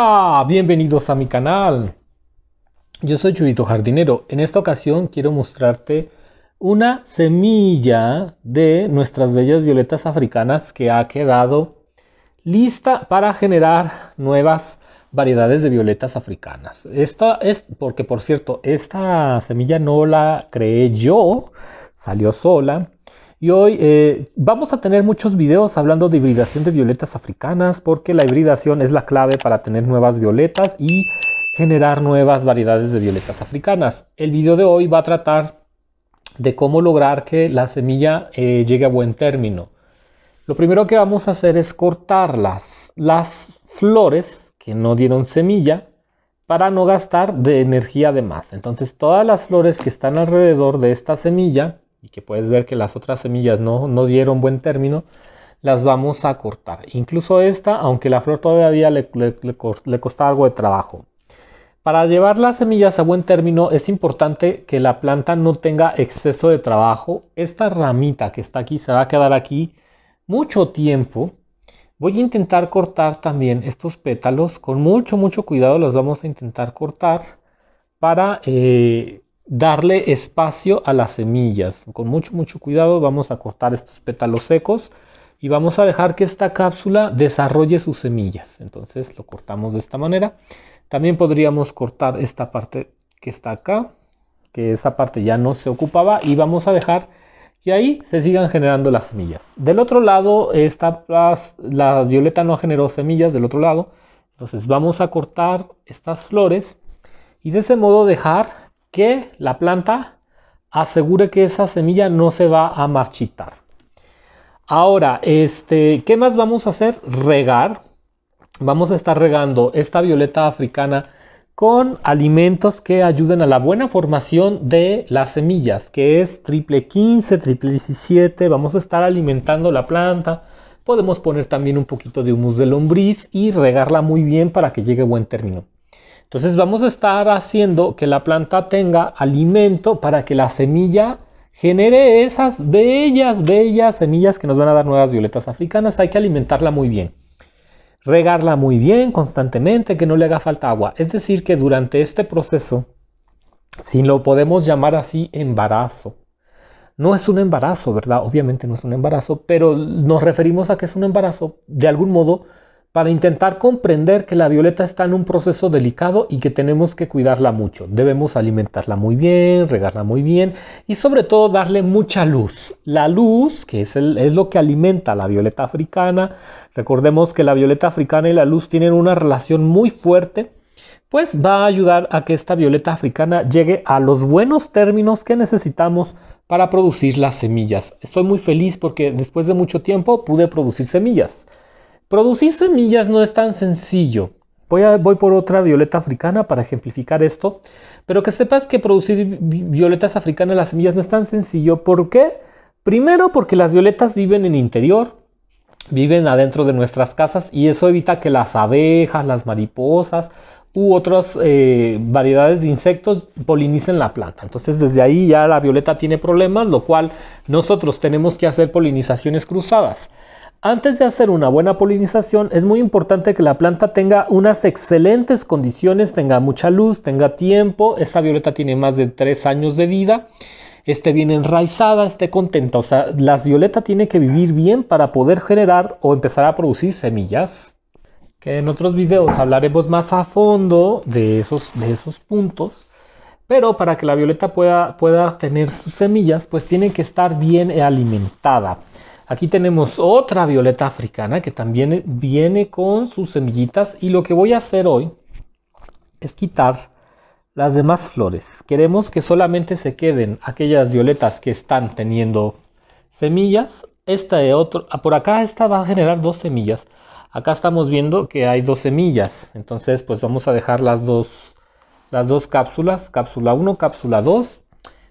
Ah, bienvenidos a mi canal. Yo soy Chuyito Jardinero. En esta ocasión quiero mostrarte una semilla de nuestras bellas violetas africanas que ha quedado lista para generar nuevas variedades de violetas africanas. Esta es, porque por cierto, esta semilla no la creé yo, salió sola y hoy eh, vamos a tener muchos videos hablando de hibridación de violetas africanas porque la hibridación es la clave para tener nuevas violetas y generar nuevas variedades de violetas africanas. El video de hoy va a tratar de cómo lograr que la semilla eh, llegue a buen término. Lo primero que vamos a hacer es cortar las, las flores que no dieron semilla para no gastar de energía de más. Entonces todas las flores que están alrededor de esta semilla y que puedes ver que las otras semillas no, dieron buen término, las vamos a cortar. Incluso esta, aunque la flor todavía le, le, algo de trabajo. Para llevar las semillas a buen término es importante que la planta no tenga exceso de trabajo. Esta ramita que está aquí se va a quedar aquí mucho tiempo. Voy a intentar cortar también estos pétalos. Con mucho, mucho cuidado los vamos a intentar cortar para eh, darle espacio a las semillas. Con mucho, mucho cuidado vamos a cortar estos pétalos secos y vamos a dejar que esta cápsula desarrolle sus semillas. Entonces lo cortamos de esta manera. También podríamos cortar esta parte que está acá, que esta parte ya no se ocupaba y vamos a dejar que ahí se sigan generando las semillas. Del otro lado, esta, la violeta no generó semillas del otro lado. Entonces vamos a cortar estas flores y de ese modo dejar que la planta asegure que esa semilla no se va a marchitar. Ahora, este, ¿qué más vamos a hacer? Regar. Vamos a estar regando esta violeta africana con alimentos que ayuden a la buena formación de las semillas, que es triple 15, triple 17. Vamos a estar alimentando la planta. Podemos poner también un poquito de humus de lombriz y regarla muy bien para que llegue a buen término. Entonces vamos a estar haciendo que la planta tenga alimento para que la semilla genere esas bellas, bellas semillas que nos van a dar nuevas violetas africanas. Hay que alimentarla muy bien. Regarla muy bien, constantemente, que no le haga falta agua. Es decir, que durante este proceso, si lo podemos llamar así, embarazo. No es un embarazo, ¿verdad? Obviamente no es un embarazo, pero nos referimos a que es un embarazo, de algún modo, para intentar comprender que la violeta está en un proceso delicado y que tenemos que cuidarla mucho. Debemos alimentarla muy bien, regarla muy bien y sobre todo darle mucha luz. La luz, que es, lo que alimenta a la violeta africana, recordemos que la violeta africana y la luz tienen una relación muy fuerte, pues va a ayudar a que esta violeta africana llegue a los buenos términos que necesitamos para producir las semillas. Estoy muy feliz porque después de mucho tiempo pude producir semillas. Producir semillas no es tan sencillo. Voy, a, por otra violeta africana para ejemplificar esto, pero que sepas que producir violetas africanas las semillas no es tan sencillo. ¿Por qué? Primero porque las violetas viven en interior, viven adentro de nuestras casas y eso evita que las abejas, las mariposas u otras eh, variedades de insectos polinicen la planta. Entonces desde ahí ya la violeta tiene problemas, lo cual nosotros tenemos que hacer polinizaciones cruzadas. Antes de hacer una buena polinización es muy importante que la planta tenga unas excelentes condiciones, tenga mucha luz, tenga tiempo. Esta violeta tiene más de tres años de vida, esté bien enraizada, esté contenta. O sea, la violeta tiene que vivir bien para poder generar o empezar a producir semillas. Que en otros videos hablaremos más a fondo de esos, de esos puntos. Pero para que la violeta pueda, pueda tener sus semillas, pues tiene que estar bien alimentada. Aquí tenemos otra violeta africana que también viene con sus semillitas y lo que voy a hacer hoy es quitar las demás flores. Queremos que solamente se queden aquellas violetas que están teniendo semillas. Esta de otro, ah, por acá esta va a generar dos semillas. Acá estamos viendo que hay dos semillas. Entonces pues vamos a dejar las dos, las dos cápsulas, cápsula 1, cápsula 2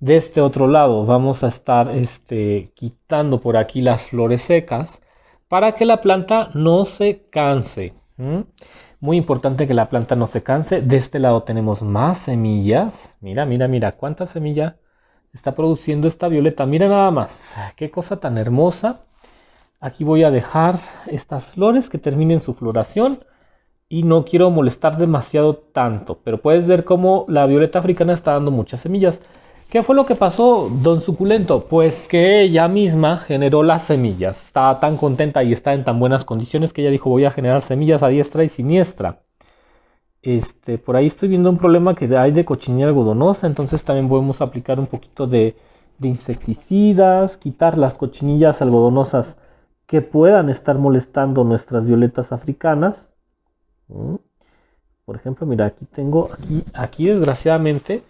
de este otro lado vamos a estar este, quitando por aquí las flores secas para que la planta no se canse. Muy importante que la planta no se canse. De este lado tenemos más semillas. Mira, mira, mira cuánta semilla está produciendo esta violeta. Mira nada más. Qué cosa tan hermosa. Aquí voy a dejar estas flores que terminen su floración. Y no quiero molestar demasiado tanto. Pero puedes ver cómo la violeta africana está dando muchas semillas. ¿Qué fue lo que pasó, don Suculento? Pues que ella misma generó las semillas. Estaba tan contenta y está en tan buenas condiciones que ella dijo voy a generar semillas a diestra y siniestra. Este, por ahí estoy viendo un problema que hay de cochinilla algodonosa, entonces también podemos aplicar un poquito de, insecticidas, quitar las cochinillas algodonosas que puedan estar molestando nuestras violetas africanas. Mm. Por ejemplo, mira, aquí tengo, aquí, aquí desgraciadamente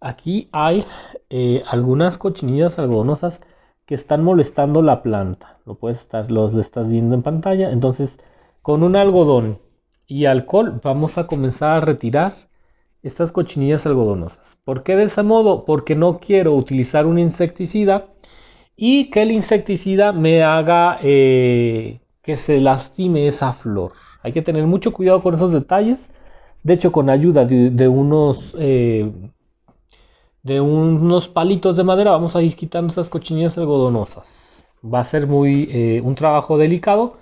Aquí hay eh, algunas cochinillas algodonosas que están molestando la planta. Lo puedes estar, los estás viendo en pantalla. Entonces, con un algodón y alcohol vamos a comenzar a retirar estas cochinillas algodonosas. ¿Por qué de ese modo? Porque no quiero utilizar un insecticida y que el insecticida me haga eh, que se lastime esa flor. Hay que tener mucho cuidado con esos detalles. De hecho, con ayuda de, unos eh, de unos palitos de madera vamos a ir quitando esas cochinillas algodonosas. Va a ser muy eh, un trabajo delicado,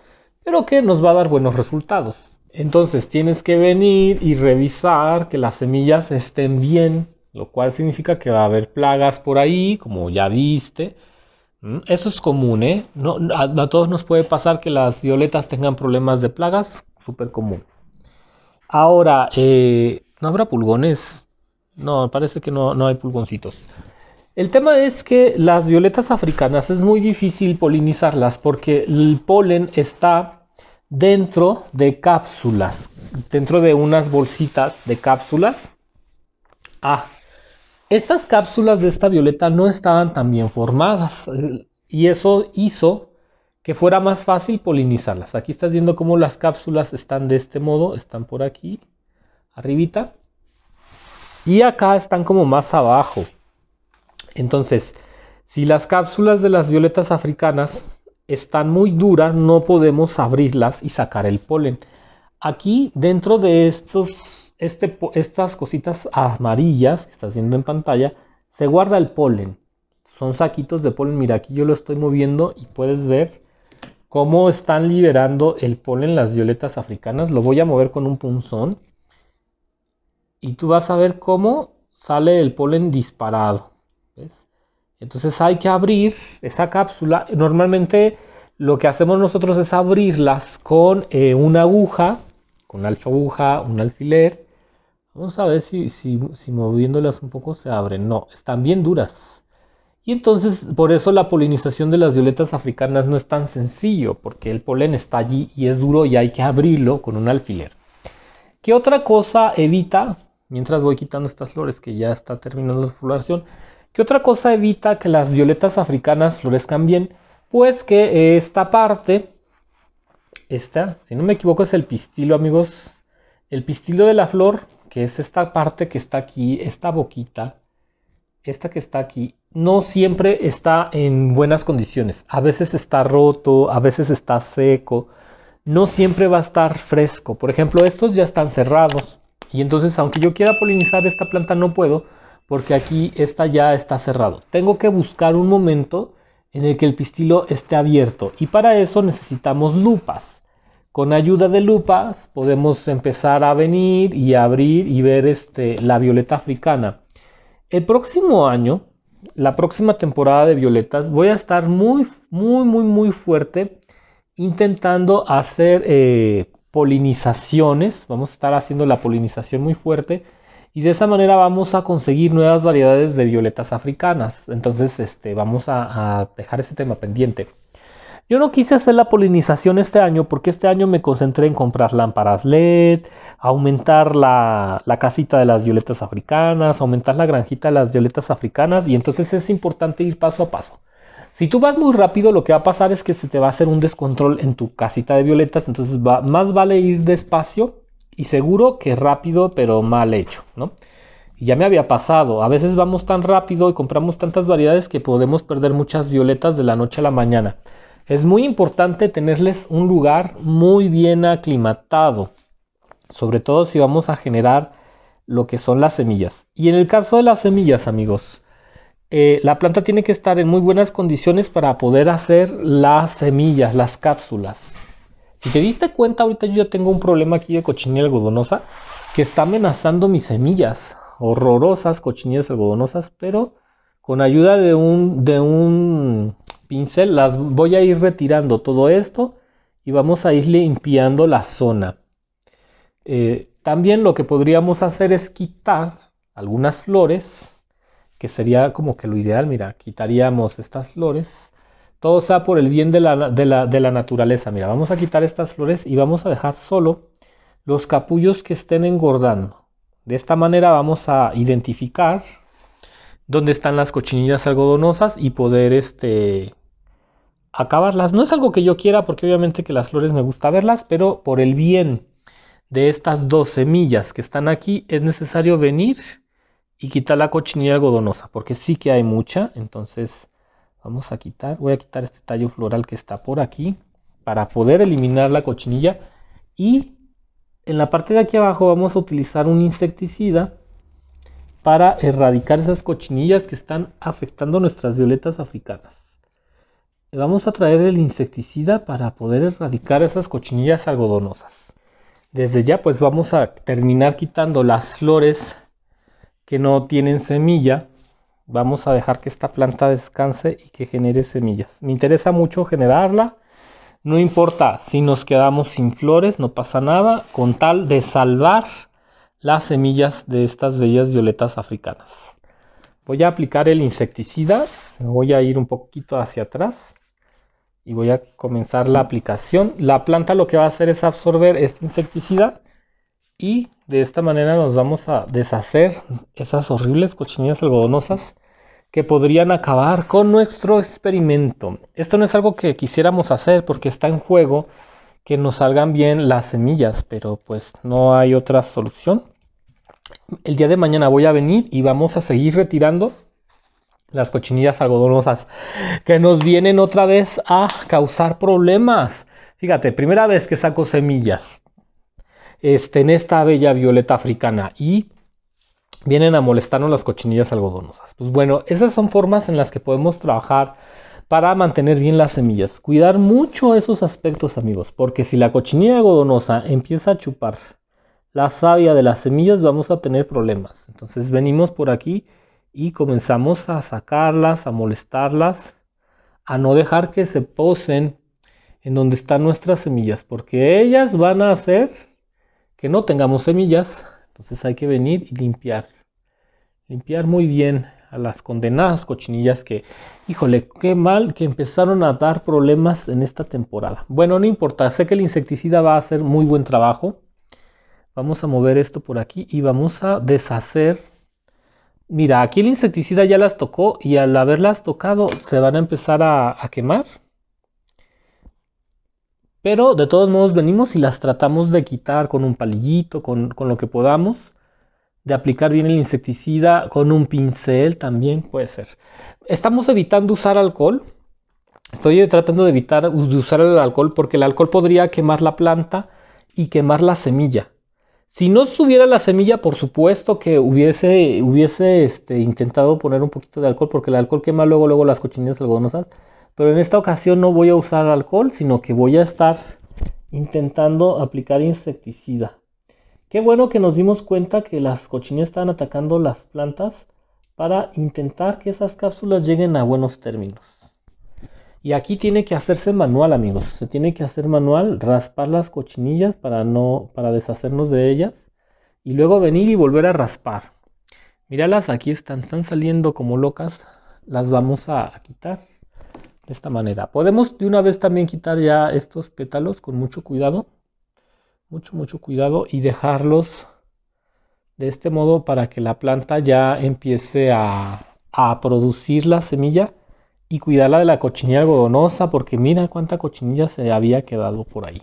pero que nos va a dar buenos resultados. Entonces tienes que venir y revisar que las semillas estén bien, lo cual significa que va a haber plagas por ahí, como ya viste. Mm, eso es común, ¿eh? No, a, todos nos puede pasar que las violetas tengan problemas de plagas, súper común. Ahora, eh, ¿no habrá pulgones? No, parece que no, no hay pulgoncitos. El tema es que las violetas africanas es muy difícil polinizarlas porque el polen está dentro de cápsulas, dentro de unas bolsitas de cápsulas. Ah, estas cápsulas de esta violeta no estaban tan bien formadas y eso hizo que fuera más fácil polinizarlas. Aquí estás viendo cómo las cápsulas están de este modo, están por aquí, arribita. Y acá están como más abajo. Entonces, si las cápsulas de las violetas africanas están muy duras, no podemos abrirlas y sacar el polen. Aquí, dentro de estos, este, estas cositas amarillas que estás viendo en pantalla, se guarda el polen. Son saquitos de polen. Mira, aquí yo lo estoy moviendo y puedes ver cómo están liberando el polen las violetas africanas. Lo voy a mover con un punzón y tú vas a ver cómo sale el polen disparado. Entonces hay que abrir esa cápsula. Normalmente lo que hacemos nosotros es abrirlas con eh, una aguja, con una aguja, un alfiler. Vamos a ver si, si, si moviéndolas un poco se abren. No, están bien duras. Y entonces por eso la polinización de las violetas africanas no es tan sencillo, porque el polen está allí y es duro y hay que abrirlo con un alfiler. ¿Qué otra cosa evita Mientras voy quitando estas flores que ya está terminando su floración. ¿Qué otra cosa evita que las violetas africanas florezcan bien? Pues que esta parte, esta, si no me equivoco es el pistilo amigos, el pistilo de la flor, que es esta parte que está aquí, esta boquita, esta que está aquí, no siempre está en buenas condiciones. A veces está roto, a veces está seco, no siempre va a estar fresco. Por ejemplo, estos ya están cerrados. Y entonces, aunque yo quiera polinizar esta planta, no puedo porque aquí esta ya está cerrado. Tengo que buscar un momento en el que el pistilo esté abierto y para eso necesitamos lupas. Con ayuda de lupas podemos empezar a venir y abrir y ver este, la violeta africana. El próximo año, la próxima temporada de violetas, voy a estar muy, muy, muy, muy fuerte intentando hacer eh, polinizaciones, vamos a estar haciendo la polinización muy fuerte y de esa manera vamos a conseguir nuevas variedades de violetas africanas. Entonces este, vamos a, dejar ese tema pendiente. Yo no quise hacer la polinización este año porque este año me concentré en comprar lámparas LED, aumentar la, la, casita de las violetas africanas, aumentar la granjita de las violetas africanas y entonces es importante ir paso a paso. Si tú vas muy rápido, lo que va a pasar es que se te va a hacer un descontrol en tu casita de violetas, entonces va, más vale ir despacio y seguro que rápido, pero mal hecho, ¿no? ya me había pasado, a veces vamos tan rápido y compramos tantas variedades que podemos perder muchas violetas de la noche a la mañana. Es muy importante tenerles un lugar muy bien aclimatado, sobre todo si vamos a generar lo que son las semillas. Y en el caso de las semillas, amigos, eh, la planta tiene que estar en muy buenas condiciones para poder hacer las semillas, las cápsulas. Si te diste cuenta, ahorita yo tengo un problema aquí de cochinilla algodonosa que está amenazando mis semillas. Horrorosas cochinillas algodonosas, pero con ayuda de un, de un pincel las voy a ir retirando todo esto y vamos a ir limpiando la zona. Eh, también lo que podríamos hacer es quitar algunas flores que sería como que lo ideal, mira, quitaríamos estas flores, todo sea por el bien de la, de la, naturaleza, mira, vamos a quitar estas flores y vamos a dejar solo los capullos que estén engordando. De esta manera vamos a identificar dónde están las cochinillas algodonosas y poder este, acabarlas. No es algo que yo quiera porque obviamente que las flores me gusta verlas, pero por el bien de estas dos semillas que están aquí es necesario venir y quitar la cochinilla algodonosa, porque sí que hay mucha. Entonces vamos a quitar, voy a quitar este tallo floral que está por aquí para poder eliminar la cochinilla. Y en la parte de aquí abajo vamos a utilizar un insecticida para erradicar esas cochinillas que están afectando nuestras violetas africanas. Vamos a traer el insecticida para poder erradicar esas cochinillas algodonosas. Desde ya pues vamos a terminar quitando las flores que no tienen semilla, vamos a dejar que esta planta descanse y que genere semillas. Me interesa mucho generarla. No importa si nos quedamos sin flores, no pasa nada, con tal de salvar las semillas de estas bellas violetas africanas. Voy a aplicar el insecticida, voy a ir un poquito hacia atrás y voy a comenzar la aplicación. La planta lo que va a hacer es absorber este insecticida y de esta manera nos vamos a deshacer esas horribles cochinillas algodonosas que podrían acabar con nuestro experimento. Esto no es algo que quisiéramos hacer porque está en juego que nos salgan bien las semillas, pero pues no hay otra solución. El día de mañana voy a venir y vamos a seguir retirando las cochinillas algodonosas que nos vienen otra vez a causar problemas. Fíjate, primera vez que saco semillas, este, en esta bella violeta africana y vienen a molestarnos las cochinillas algodonosas. Pues bueno, esas son formas en las que podemos trabajar para mantener bien las semillas. Cuidar mucho esos aspectos, amigos, porque si la cochinilla algodonosa empieza a chupar la savia de las semillas, vamos a tener problemas. Entonces venimos por aquí y comenzamos a sacarlas, a molestarlas, a no dejar que se posen en donde están nuestras semillas, porque ellas van a hacer que no tengamos semillas, entonces hay que venir y limpiar. Limpiar muy bien a las condenadas cochinillas que, híjole, qué mal que empezaron a dar problemas en esta temporada. Bueno, no importa, sé que el insecticida va a hacer muy buen trabajo. Vamos a mover esto por aquí y vamos a deshacer. Mira, aquí el insecticida ya las tocó y al haberlas tocado se van a empezar a, quemar. Pero de todos modos venimos y las tratamos de quitar con un palillito, con, lo que podamos, de aplicar bien el insecticida, con un pincel también puede ser. Estamos evitando usar alcohol. Estoy tratando de evitar de usar el alcohol porque el alcohol podría quemar la planta y quemar la semilla. Si no estuviera la semilla, por supuesto que hubiese, hubiese este, intentado poner un poquito de alcohol, porque el alcohol quema luego, luego las cochinillas algodonosas. Pero en esta ocasión no voy a usar alcohol, sino que voy a estar intentando aplicar insecticida. Qué bueno que nos dimos cuenta que las cochinillas están atacando las plantas para intentar que esas cápsulas lleguen a buenos términos. Y aquí tiene que hacerse manual, amigos. Se tiene que hacer manual, raspar las cochinillas para no para deshacernos de ellas y luego venir y volver a raspar. Míralas, aquí están, están saliendo como locas. Las vamos a quitar de esta manera. Podemos de una vez también quitar ya estos pétalos con mucho cuidado, mucho, mucho cuidado y dejarlos de este modo para que la planta ya empiece a, a producir la semilla y cuidarla de la cochinilla algodonosa porque mira cuánta cochinilla se había quedado por ahí.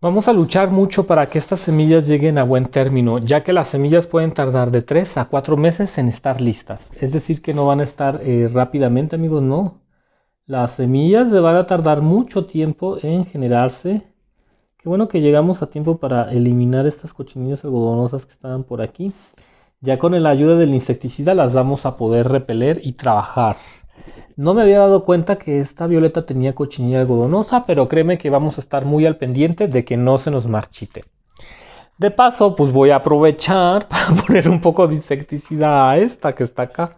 Vamos a luchar mucho para que estas semillas lleguen a buen término, ya que las semillas pueden tardar de 3 a 4 meses en estar listas. Es decir, que no van a estar eh, rápidamente, amigos, no. Las semillas le van a tardar mucho tiempo en generarse. Qué bueno que llegamos a tiempo para eliminar estas cochinillas algodonosas que estaban por aquí. Ya con la ayuda del insecticida las vamos a poder repeler y trabajar. No me había dado cuenta que esta violeta tenía cochinilla algodonosa, pero créeme que vamos a estar muy al pendiente de que no se nos marchite. De paso, pues voy a aprovechar para poner un poco de insecticida a esta que está acá.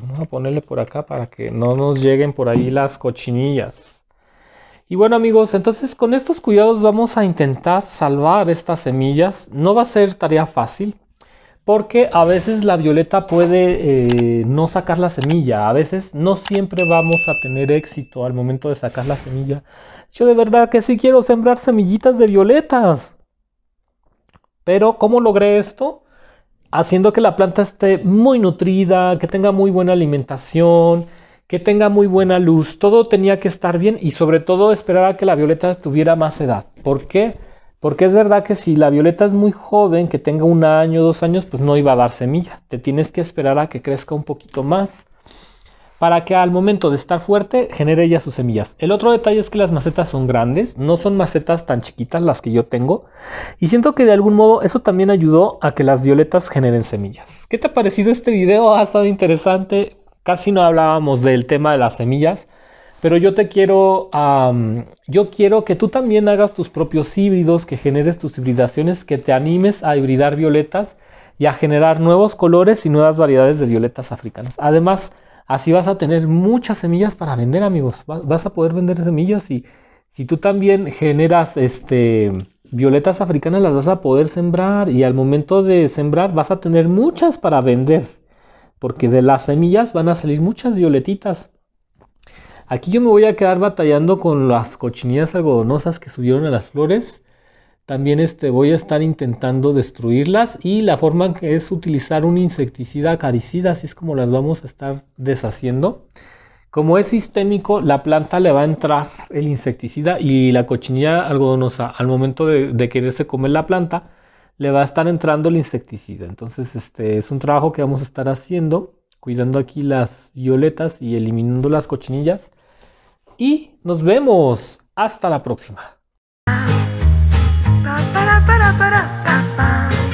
Vamos a ponerle por acá para que no nos lleguen por ahí las cochinillas. Y bueno amigos, entonces con estos cuidados vamos a intentar salvar estas semillas. No va a ser tarea fácil porque a veces la violeta puede eh, no sacar la semilla. A veces no siempre vamos a tener éxito al momento de sacar la semilla. Yo de verdad que sí quiero sembrar semillitas de violetas. Pero ¿cómo logré esto? haciendo que la planta esté muy nutrida, que tenga muy buena alimentación, que tenga muy buena luz. Todo tenía que estar bien y sobre todo esperar a que la violeta tuviera más edad. ¿Por qué? Porque es verdad que si la violeta es muy joven, que tenga un año, dos años, pues no iba a dar semilla. Te tienes que esperar a que crezca un poquito más para que al momento de estar fuerte genere ya sus semillas. El otro detalle es que las macetas son grandes, no son macetas tan chiquitas las que yo tengo y siento que de algún modo eso también ayudó a que las violetas generen semillas. ¿Qué te ha parecido este video? Ha estado interesante, casi no hablábamos del tema de las semillas. Pero yo te quiero, yo quiero que tú también hagas tus propios híbridos, que generes tus hibridaciones, que te animes a hibridar violetas y a generar nuevos colores y nuevas variedades de violetas africanas. Además, Así vas a tener muchas semillas para vender, amigos. Vas a poder vender semillas y si tú también generas este, violetas africanas, las vas a poder sembrar y al momento de sembrar vas a tener muchas para vender. Porque de las semillas van a salir muchas violetitas. Aquí yo me voy a quedar batallando con las cochinillas algodonosas que subieron a las flores. También este, voy a estar intentando destruirlas y la forma es utilizar un insecticida acaricida, así es como las vamos a estar deshaciendo. Como es sistémico, la planta le va a entrar el insecticida y la cochinilla algodonosa al momento de, de quererse comer la planta le va a estar entrando el insecticida. Entonces este es un trabajo que vamos a estar haciendo, cuidando aquí las violetas y eliminando las cochinillas. Y nos vemos. Hasta la próxima. ba da ba da ba da ba ba